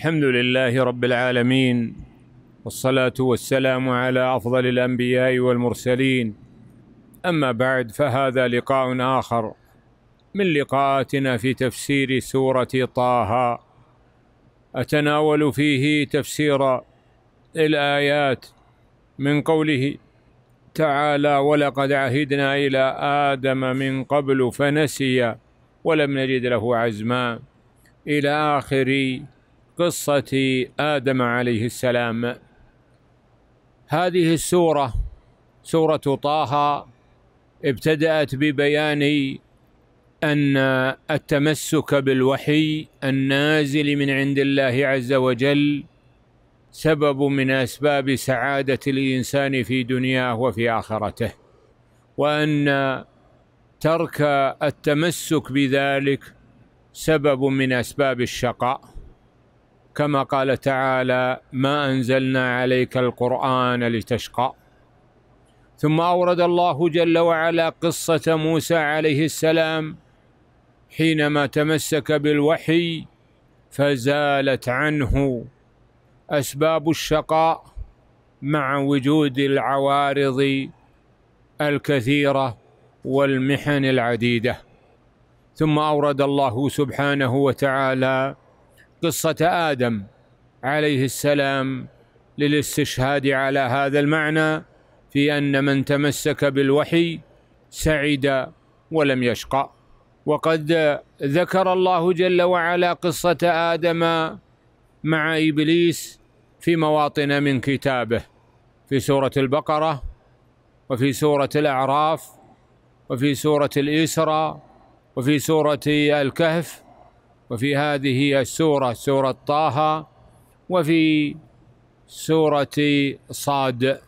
الحمد لله رب العالمين والصلاة والسلام على أفضل الأنبياء والمرسلين أما بعد فهذا لقاء آخر من لقاءاتنا في تفسير سورة طه أتناول فيه تفسير الآيات من قوله تعالى ولقد عهدنا إلى آدم من قبل فنسي ولم نجد له عزما إلى آخر قصة آدم عليه السلام هذه السورة سورة طه ابتدأت ببيان أن التمسك بالوحي النازل من عند الله عز وجل سبب من أسباب سعادة الإنسان في دنياه وفي آخرته وأن ترك التمسك بذلك سبب من أسباب الشقاء كما قال تعالى ما انزلنا عليك القران لتشقى ثم اورد الله جل وعلا قصه موسى عليه السلام حينما تمسك بالوحي فزالت عنه اسباب الشقاء مع وجود العوارض الكثيره والمحن العديده ثم اورد الله سبحانه وتعالى قصة آدم عليه السلام للاستشهاد على هذا المعنى في أن من تمسك بالوحي سعد ولم يشقى وقد ذكر الله جل وعلا قصة آدم مع إبليس في مواطن من كتابه في سورة البقرة وفي سورة الأعراف وفي سورة الإسراء وفي سورة الكهف وفي هذه السورة سورة طه وفي سورة صاد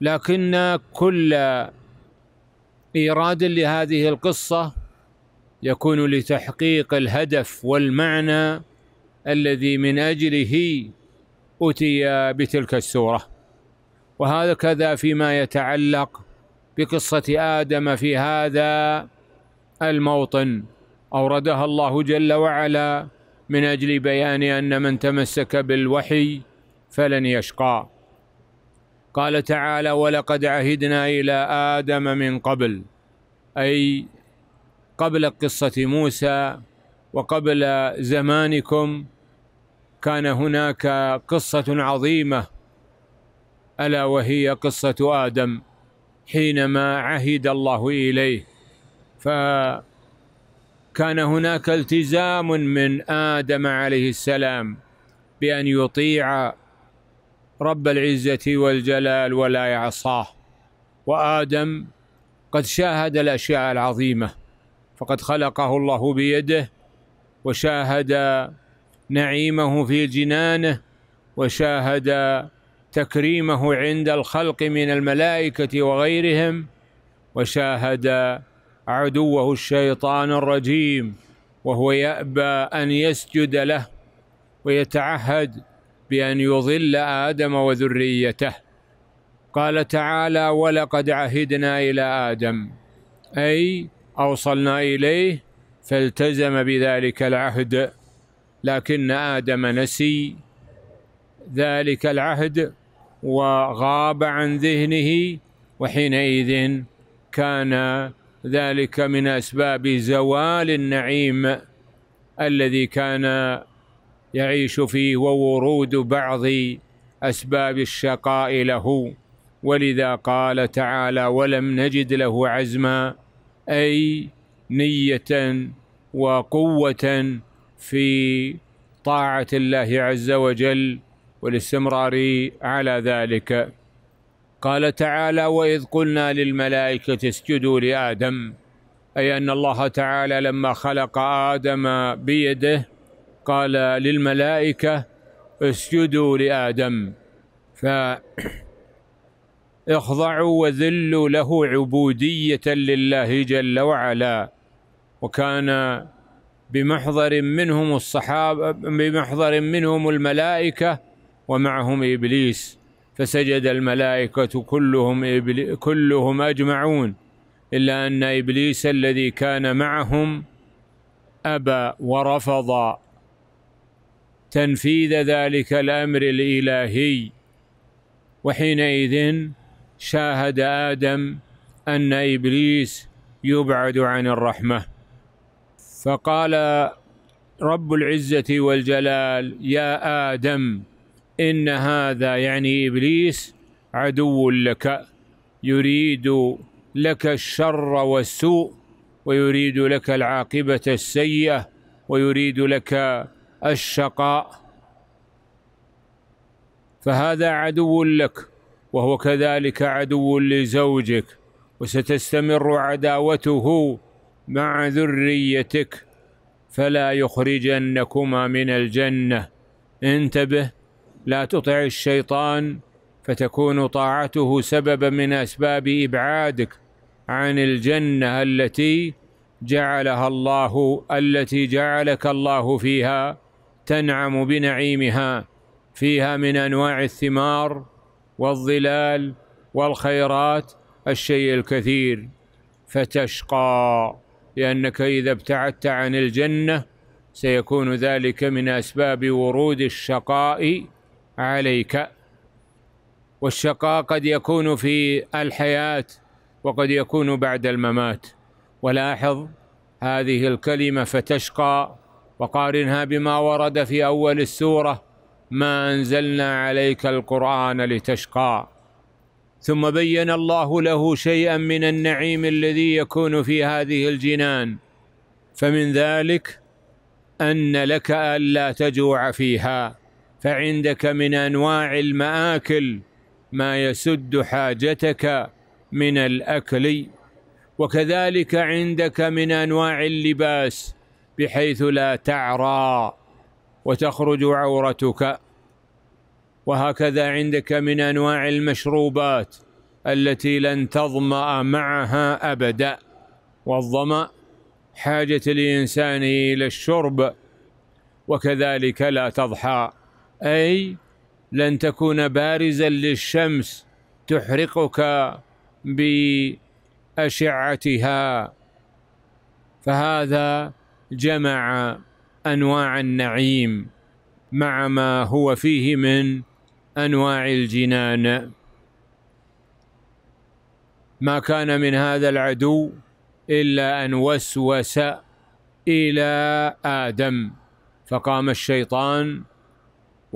لكن كل إيراد لهذه القصة يكون لتحقيق الهدف والمعنى الذي من أجله أتي بتلك السورة وهكذا فيما يتعلق بقصة آدم في هذا الموطن اوردها الله جل وعلا من اجل بيان ان من تمسك بالوحي فلن يشقى قال تعالى ولقد عهدنا الى ادم من قبل اي قبل قصه موسى وقبل زمانكم كان هناك قصه عظيمه الا وهي قصه ادم حينما عهد الله اليه ف كان هناك التزام من ادم عليه السلام بان يطيع رب العزه والجلال ولا يعصاه وادم قد شاهد الاشياء العظيمه فقد خلقه الله بيده وشاهد نعيمه في جنانه وشاهد تكريمه عند الخلق من الملائكه وغيرهم وشاهد عدوه الشيطان الرجيم وهو يأبى أن يسجد له ويتعهد بأن يضل آدم وذريته قال تعالى ولقد عهدنا إلى آدم أي أوصلنا إليه فالتزم بذلك العهد لكن آدم نسي ذلك العهد وغاب عن ذهنه وحينئذ كان ذلك من أسباب زوال النعيم الذي كان يعيش فيه وورود بعض أسباب الشقاء له ولذا قال تعالى ولم نجد له عزما أي نية وقوة في طاعة الله عز وجل والاستمرار على ذلك قال تعالى واذ قلنا للملائكه اسجدوا لادم اي ان الله تعالى لما خلق ادم بيده قال للملائكه اسجدوا لادم فاخضعوا وذلوا له عبوديه لله جل وعلا وكان بمحضر منهم الصحابه بمحضر منهم الملائكه ومعهم ابليس فسجد الملائكة كلهم إبلي كلهم أجمعون إلا أن إبليس الذي كان معهم أبى ورفض تنفيذ ذلك الأمر الإلهي وحينئذ شاهد آدم أن إبليس يبعد عن الرحمة فقال رب العزة والجلال يا آدم إن هذا يعني إبليس عدو لك يريد لك الشر والسوء ويريد لك العاقبة السيئة ويريد لك الشقاء فهذا عدو لك وهو كذلك عدو لزوجك وستستمر عداوته مع ذريتك فلا يخرجنكما من الجنة انتبه لا تطع الشيطان فتكون طاعته سببا من اسباب ابعادك عن الجنه التي جعلها الله التي جعلك الله فيها تنعم بنعيمها فيها من انواع الثمار والظلال والخيرات الشيء الكثير فتشقى لانك اذا ابتعدت عن الجنه سيكون ذلك من اسباب ورود الشقاء عليك والشقاء قد يكون في الحياة وقد يكون بعد الممات ولاحظ هذه الكلمة فتشقى وقارنها بما ورد في أول السورة ما أنزلنا عليك القرآن لتشقى ثم بين الله له شيئا من النعيم الذي يكون في هذه الجنان فمن ذلك أن لك ألا تجوع فيها فعندك من انواع الماكل ما يسد حاجتك من الاكل وكذلك عندك من انواع اللباس بحيث لا تعرى وتخرج عورتك وهكذا عندك من انواع المشروبات التي لن تظما معها ابدا والظما حاجه الانسان الى الشرب وكذلك لا تضحى أي لن تكون بارزا للشمس تحرقك بأشعتها فهذا جمع أنواع النعيم مع ما هو فيه من أنواع الجنان ما كان من هذا العدو إلا أن وسوس إلى آدم فقام الشيطان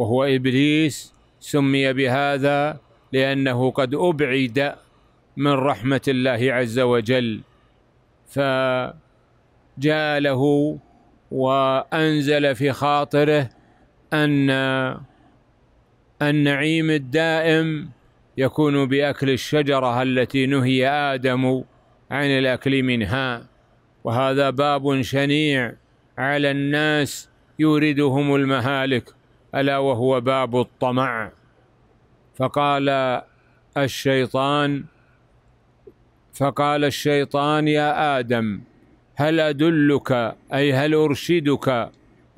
وهو ابليس سمي بهذا لانه قد ابعد من رحمه الله عز وجل فجاء له وانزل في خاطره ان النعيم الدائم يكون باكل الشجره التي نهي ادم عن الاكل منها وهذا باب شنيع على الناس يوردهم المهالك الا وهو باب الطمع فقال الشيطان فقال الشيطان يا ادم هل ادلك اي هل ارشدك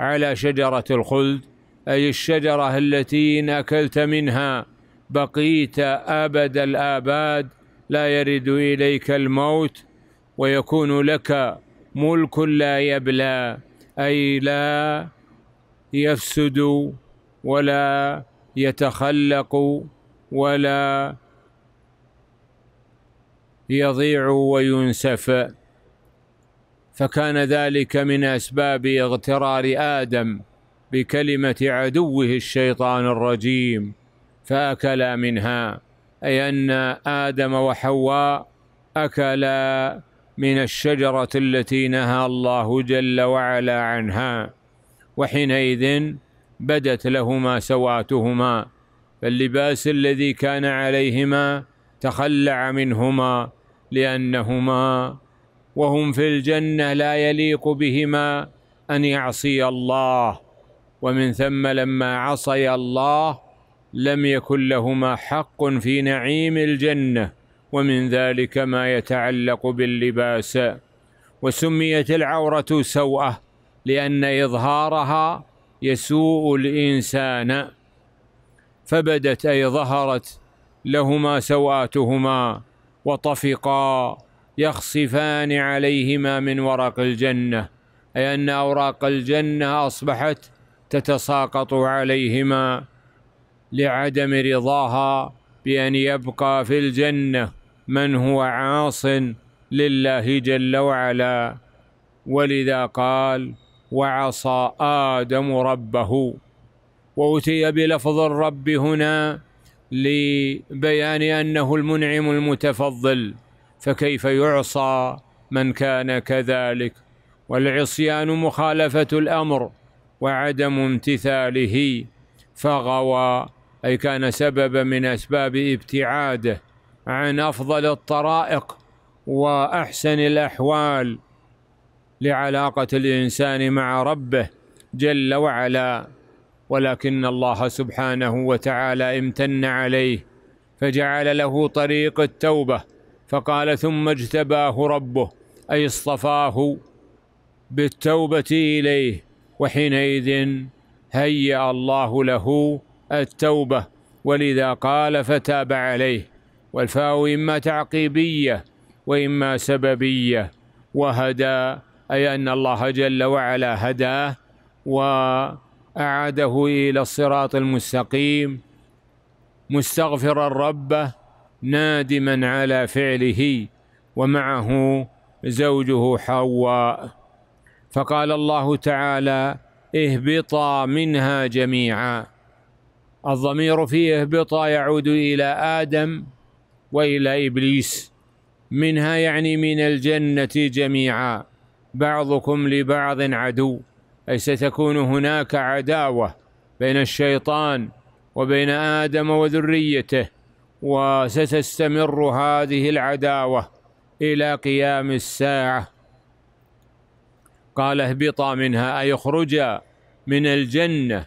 على شجره الخلد اي الشجره التي ان اكلت منها بقيت ابد الاباد لا يرد اليك الموت ويكون لك ملك لا يبلى اي لا يفسد ولا يتخلق ولا يضيع وينسف فكان ذلك من اسباب اغترار ادم بكلمه عدوه الشيطان الرجيم فاكلا منها اي ان ادم وحواء اكلا من الشجره التي نهى الله جل وعلا عنها وحينئذ بدت لهما سواتهما فاللباس الذي كان عليهما تخلع منهما لانهما وهم في الجنه لا يليق بهما ان يعصي الله ومن ثم لما عصي الله لم يكن لهما حق في نعيم الجنه ومن ذلك ما يتعلق باللباس وسميت العوره سوءه لان اظهارها يسوء الإنسان فبدت أي ظهرت لهما سوآتهما وطفقا يخصفان عليهما من ورق الجنة أي أن أوراق الجنة أصبحت تتساقط عليهما لعدم رضاها بأن يبقى في الجنة من هو عاص لله جل وعلا ولذا قال وعصى آدم ربه وأتي بلفظ الرب هنا لبيان أنه المنعم المتفضل فكيف يعصى من كان كذلك والعصيان مخالفة الأمر وعدم امتثاله فغوى أي كان سببا من أسباب ابتعاده عن أفضل الطرائق وأحسن الأحوال لعلاقة الإنسان مع ربه جل وعلا ولكن الله سبحانه وتعالى امتن عليه فجعل له طريق التوبة فقال ثم اجتباه ربه أي اصطفاه بالتوبة إليه وحينئذ هيأ الله له التوبة ولذا قال فتاب عليه والفاء إما تعقيبية وإما سببية وهدى أي أن الله جل وعلا هداه وأعاده إلى الصراط المستقيم مستغفرا ربه نادما على فعله ومعه زوجه حواء فقال الله تعالى اهبطا منها جميعا الضمير في اهبطا يعود إلى آدم وإلى إبليس منها يعني من الجنة جميعا بعضكم لبعض عدو اي ستكون هناك عداوه بين الشيطان وبين ادم وذريته وستستمر هذه العداوه الى قيام الساعه قال اهبطا منها اي اخرجا من الجنه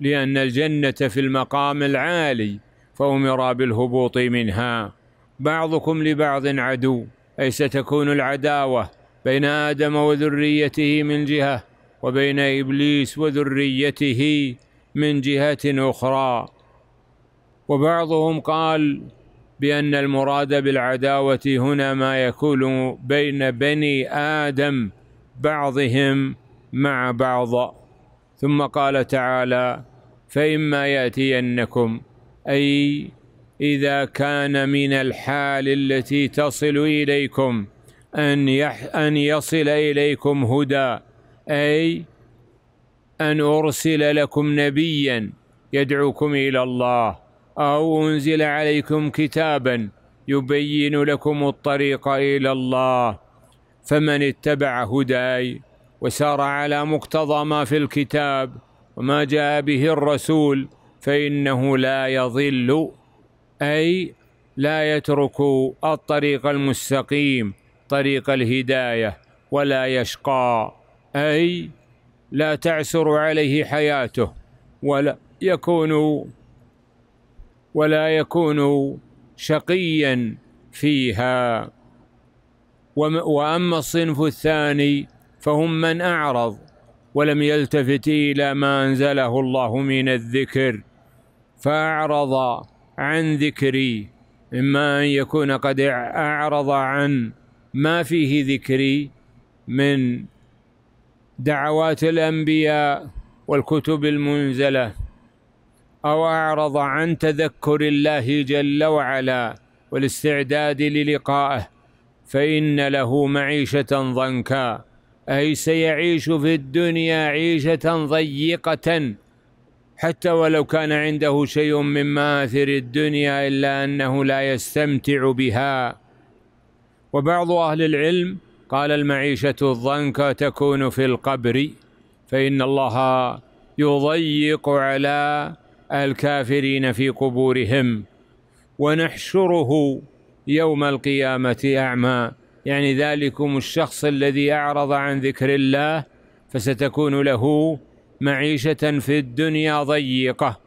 لان الجنه في المقام العالي فامر بالهبوط منها بعضكم لبعض عدو اي ستكون العداوه بين آدم وذريته من جهة وبين إبليس وذريته من جهة أخرى وبعضهم قال بأن المراد بالعداوة هنا ما يكون بين بني آدم بعضهم مع بعض ثم قال تعالى فإما يأتينكم أي إذا كان من الحال التي تصل إليكم أن, يح أن يصل إليكم هدى أي أن أرسل لكم نبيا يدعوكم إلى الله أو أنزل عليكم كتابا يبين لكم الطريق إلى الله فمن اتبع هداي وسار على مقتضى ما في الكتاب وما جاء به الرسول فإنه لا يضل أي لا يترك الطريق المستقيم طريق الهدايه ولا يشقى اي لا تعسر عليه حياته ولا يكون ولا يكون شقيا فيها واما الصنف الثاني فهم من اعرض ولم يلتفت الى ما انزله الله من الذكر فاعرض عن ذكري اما ان يكون قد اعرض عن ما فيه ذكري من دعوات الانبياء والكتب المنزله او اعرض عن تذكر الله جل وعلا والاستعداد للقائه فان له معيشه ضنكا اي سيعيش في الدنيا عيشه ضيقه حتى ولو كان عنده شيء من ماثر الدنيا الا انه لا يستمتع بها وبعض أهل العلم قال المعيشة الضنكة تكون في القبر فإن الله يضيق على الكافرين في قبورهم ونحشره يوم القيامة أعمى يعني ذلكم الشخص الذي أعرض عن ذكر الله فستكون له معيشة في الدنيا ضيقة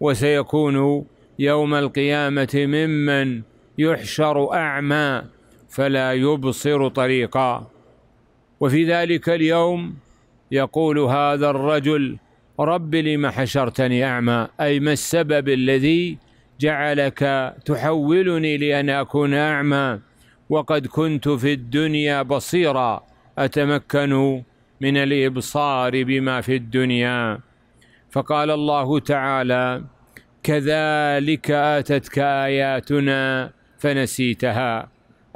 وسيكون يوم القيامة ممن يحشر أعمى فلا يبصر طريقا وفي ذلك اليوم يقول هذا الرجل رب لم حشرتني أعمى أي ما السبب الذي جعلك تحولني لأن أكون أعمى وقد كنت في الدنيا بصيرا أتمكن من الإبصار بما في الدنيا فقال الله تعالى كذلك آتتك آياتنا فنسيتها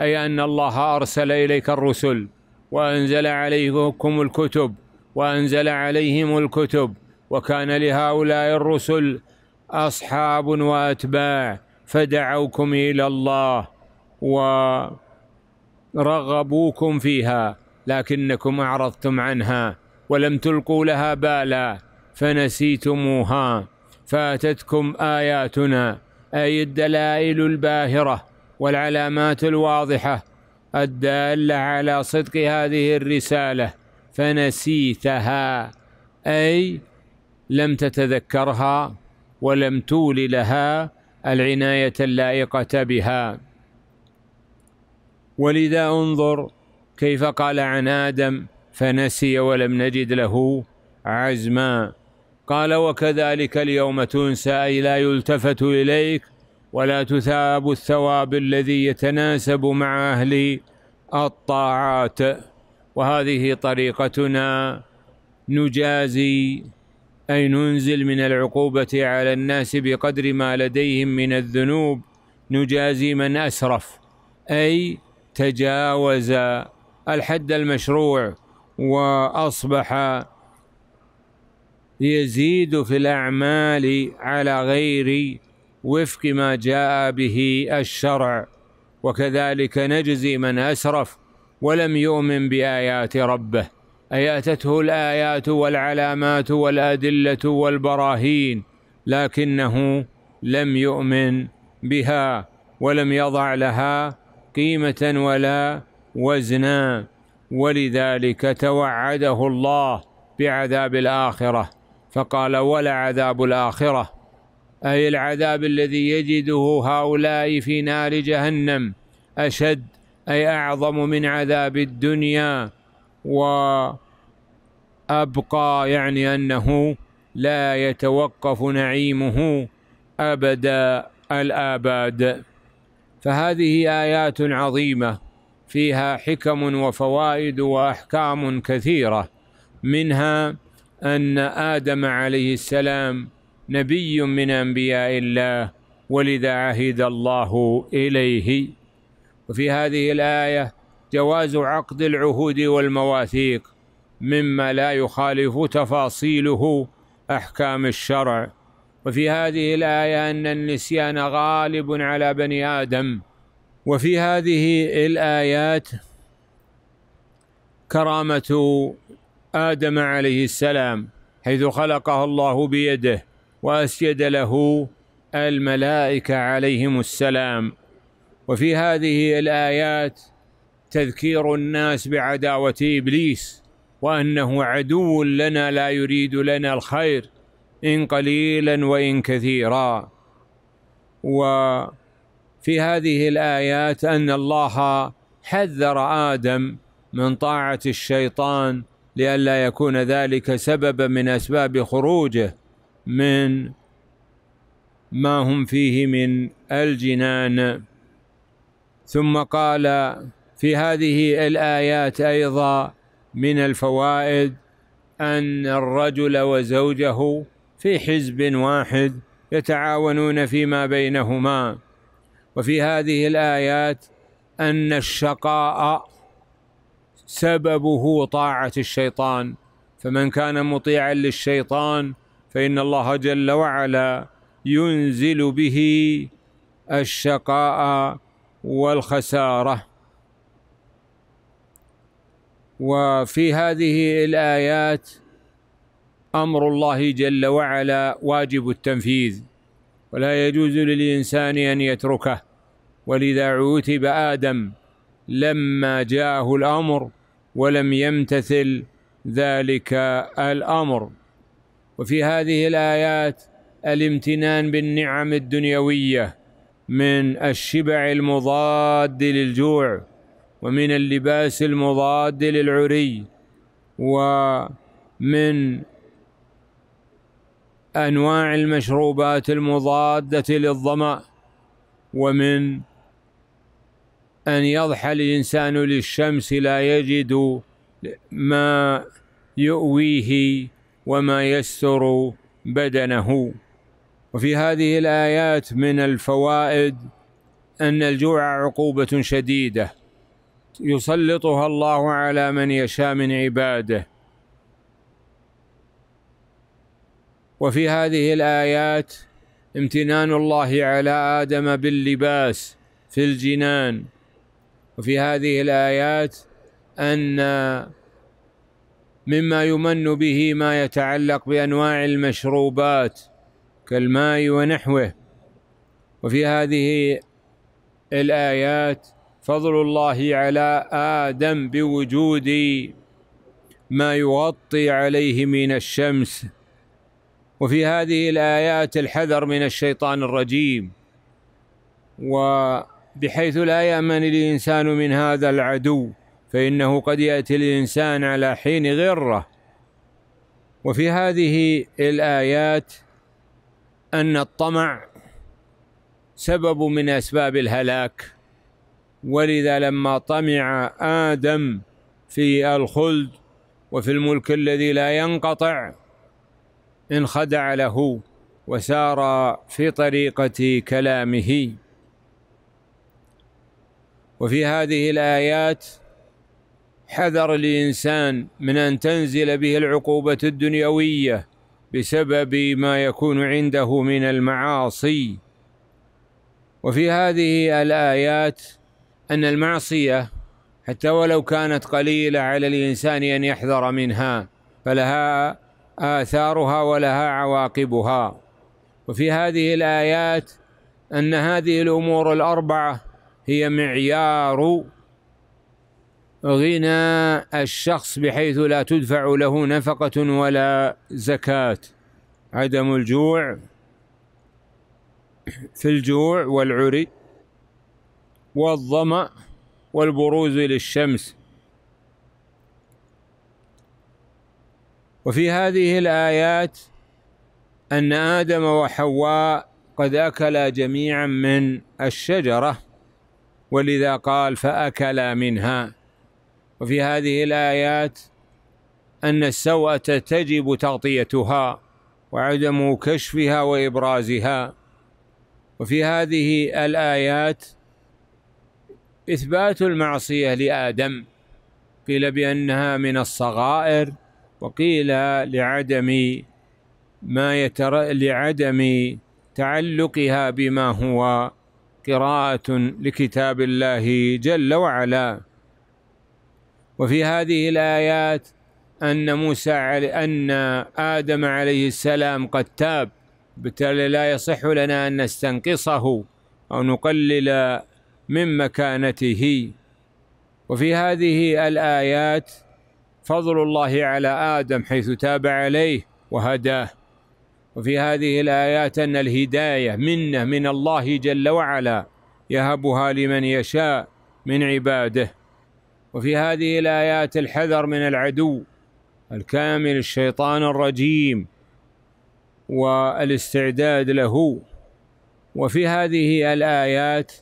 أي أن الله أرسل إليك الرسل وأنزل عليكم الكتب وأنزل عليهم الكتب وكان لهؤلاء الرسل أصحاب وأتباع فدعوكم إلى الله ورغبوكم فيها لكنكم أعرضتم عنها ولم تلقوا لها بالا فنسيتموها فاتتكم آياتنا أي الدلائل الباهرة والعلامات الواضحة الدالة على صدق هذه الرسالة فنسيتها أي لم تتذكرها ولم تول لها العناية اللائقة بها ولذا انظر كيف قال عن آدم فنسي ولم نجد له عزما قال وكذلك اليوم تنسى أي لا يلتفت إليك ولا تثاب الثواب الذي يتناسب مع أهل الطاعات وهذه طريقتنا نجازي أي ننزل من العقوبة على الناس بقدر ما لديهم من الذنوب نجازي من أسرف أي تجاوز الحد المشروع وأصبح يزيد في الأعمال على غير وفق ما جاء به الشرع وكذلك نجزي من اسرف ولم يؤمن بايات ربه اي اتته الايات والعلامات والادله والبراهين لكنه لم يؤمن بها ولم يضع لها قيمه ولا وزنا ولذلك توعده الله بعذاب الاخره فقال ولعذاب الاخره أي العذاب الذي يجده هؤلاء في نار جهنم أشد أي أعظم من عذاب الدنيا وأبقى يعني أنه لا يتوقف نعيمه أبدا الآباد فهذه آيات عظيمة فيها حكم وفوائد وأحكام كثيرة منها أن آدم عليه السلام نبي من انبياء الله ولذا عهد الله اليه وفي هذه الايه جواز عقد العهود والمواثيق مما لا يخالف تفاصيله احكام الشرع وفي هذه الايه ان النسيان غالب على بني ادم وفي هذه الايات كرامه ادم عليه السلام حيث خلقه الله بيده وأسجد له الملائكة عليهم السلام وفي هذه الآيات تذكير الناس بعداوة إبليس وأنه عدو لنا لا يريد لنا الخير إن قليلا وإن كثيرا وفي هذه الآيات أن الله حذر آدم من طاعة الشيطان لئلا يكون ذلك سببا من أسباب خروجه من ما هم فيه من الجنان ثم قال في هذه الايات ايضا من الفوائد ان الرجل وزوجه في حزب واحد يتعاونون فيما بينهما وفي هذه الايات ان الشقاء سببه طاعه الشيطان فمن كان مطيعا للشيطان فإن الله جل وعلا ينزل به الشقاء والخسارة وفي هذه الآيات أمر الله جل وعلا واجب التنفيذ ولا يجوز للإنسان أن يتركه ولذا عوتب آدم لما جاءه الأمر ولم يمتثل ذلك الأمر وفي هذه الايات الامتنان بالنعم الدنيويه من الشبع المضاد للجوع ومن اللباس المضاد للعري ومن انواع المشروبات المضاده للظما ومن ان يضحى الانسان للشمس لا يجد ما يؤويه وما يستر بدنه وفي هذه الايات من الفوائد ان الجوع عقوبه شديده يسلطها الله على من يشاء من عباده وفي هذه الايات امتنان الله على ادم باللباس في الجنان وفي هذه الايات ان مما يمن به ما يتعلق بانواع المشروبات كالماء ونحوه وفي هذه الايات فضل الله على ادم بوجود ما يغطي عليه من الشمس وفي هذه الايات الحذر من الشيطان الرجيم وبحيث لا يامن الانسان من هذا العدو فإنه قد يأتي الإنسان على حين غره وفي هذه الآيات أن الطمع سبب من أسباب الهلاك ولذا لما طمع آدم في الخلد وفي الملك الذي لا ينقطع انخدع له وسار في طريقة كلامه وفي هذه الآيات حذر الإنسان من أن تنزل به العقوبة الدنيوية بسبب ما يكون عنده من المعاصي وفي هذه الآيات أن المعصية حتى ولو كانت قليلة على الإنسان أن يحذر منها فلها آثارها ولها عواقبها وفي هذه الآيات أن هذه الأمور الأربعة هي معيار غنى الشخص بحيث لا تدفع له نفقة ولا زكاة عدم الجوع في الجوع والعري والظمأ والبروز للشمس وفي هذه الآيات أن آدم وحواء قد أكلا جميعا من الشجرة ولذا قال فأكلا منها وفي هذه الآيات أن السوءة تجب تغطيتها وعدم كشفها وإبرازها وفي هذه الآيات إثبات المعصية لآدم قيل بأنها من الصغائر وقيل لعدم ما يتر... لعدم تعلقها بما هو قراءة لكتاب الله جل وعلا وفي هذه الآيات أن موسى أن آدم عليه السلام قد تاب بالتالي لا يصح لنا أن نستنقصه أو نقلل من مكانته وفي هذه الآيات فضل الله على آدم حيث تاب عليه وهداه وفي هذه الآيات أن الهداية منه من الله جل وعلا يهبها لمن يشاء من عباده وفي هذه الآيات الحذر من العدو الكامل الشيطان الرجيم والاستعداد له وفي هذه الآيات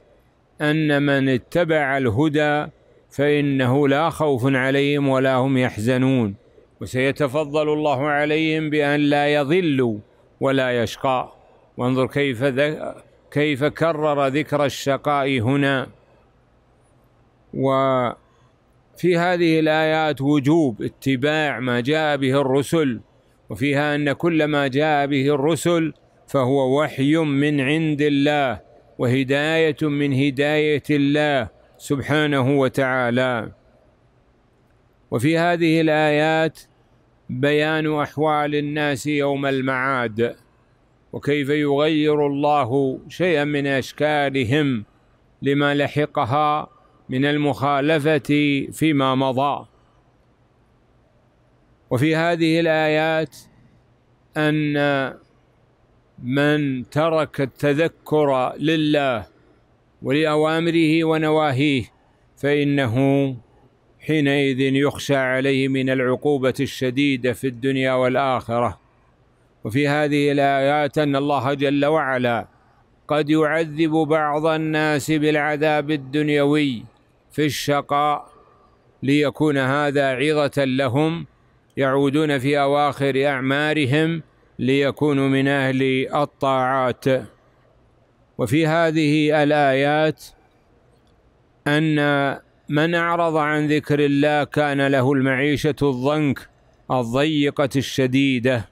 أن من اتبع الهدى فإنه لا خوف عليهم ولا هم يحزنون وسيتفضل الله عليهم بأن لا يضلوا ولا يشقى وانظر كيف كيف كرر ذكر الشقاء هنا و في هذه الآيات وجوب اتباع ما جاء به الرسل وفيها أن كل ما جاء به الرسل فهو وحي من عند الله وهداية من هداية الله سبحانه وتعالى وفي هذه الآيات بيان أحوال الناس يوم المعاد وكيف يغير الله شيئا من أشكالهم لما لحقها من المخالفة فيما مضى وفي هذه الآيات أن من ترك التذكر لله ولأوامره ونواهيه فإنه حينئذ يخشى عليه من العقوبة الشديدة في الدنيا والآخرة وفي هذه الآيات أن الله جل وعلا قد يعذب بعض الناس بالعذاب الدنيوي في الشقاء ليكون هذا عظة لهم يعودون في أواخر أعمارهم ليكونوا من أهل الطاعات وفي هذه الآيات أن من أعرض عن ذكر الله كان له المعيشة الضنك الضيقة الشديدة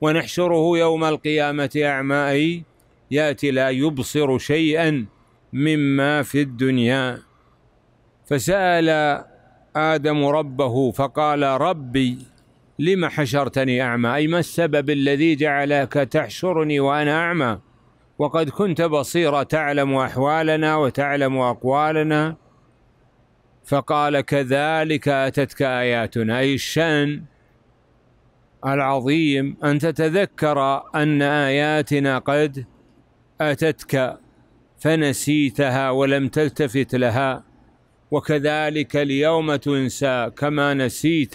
ونحشره يوم القيامة أعمى يأتي لا يبصر شيئا مما في الدنيا فسأل آدم ربه فقال ربي لم حشرتني أعمى أي ما السبب الذي جعلك تحشرني وأنا أعمى وقد كنت بصيرا تعلم أحوالنا وتعلم أقوالنا فقال كذلك أتتك آياتنا أي الشأن العظيم أن تتذكر أن آياتنا قد أتتك فنسيتها ولم تلتفت لها وكذلك اليوم تنسى كما نسيت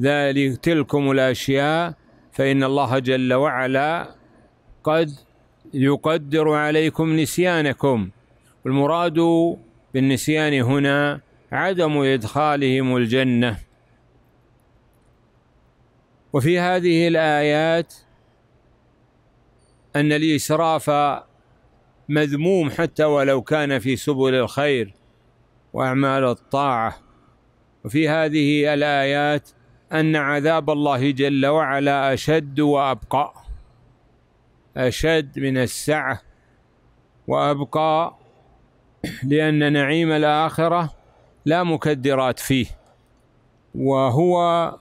ذلك تلكم الأشياء فإن الله جل وعلا قد يقدر عليكم نسيانكم والمراد بالنسيان هنا عدم إدخالهم الجنة وفي هذه الآيات أن الإسراف مذموم حتى ولو كان في سبل الخير واعمال الطاعه وفي هذه الايات ان عذاب الله جل وعلا اشد وابقى اشد من السعه وابقى لان نعيم الاخره لا مكدرات فيه وهو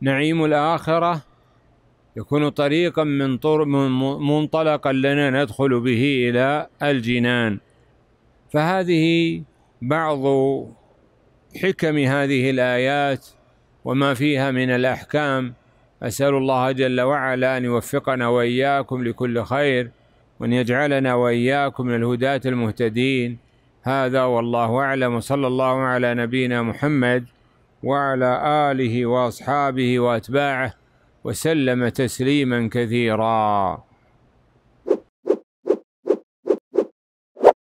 نعيم الاخره يكون طريقا من منطلقا لنا ندخل به الى الجنان فهذه بعض حكم هذه الآيات وما فيها من الأحكام أسأل الله جل وعلا أن يوفقنا وإياكم لكل خير وأن يجعلنا وإياكم من الهداة المهتدين هذا والله أعلم وصلى الله على نبينا محمد وعلى آله وأصحابه وأتباعه وسلم تسليما كثيرا